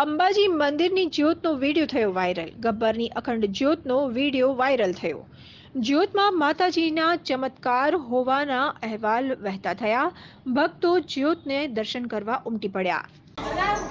અંબાજી મંદિરની જ્યોતનો વિડીયો થયો વાયરલ ગબ્બરની અખંડ જ્યોતનો વિડીયો વાયરલ થયો જ્યોતમાં માતાજીના ચમત્કાર હોવાના અહેવાલ વહેતા થયા ભક્તો જ્યોતને દર્શન કરવા ઉમટી પડ્યા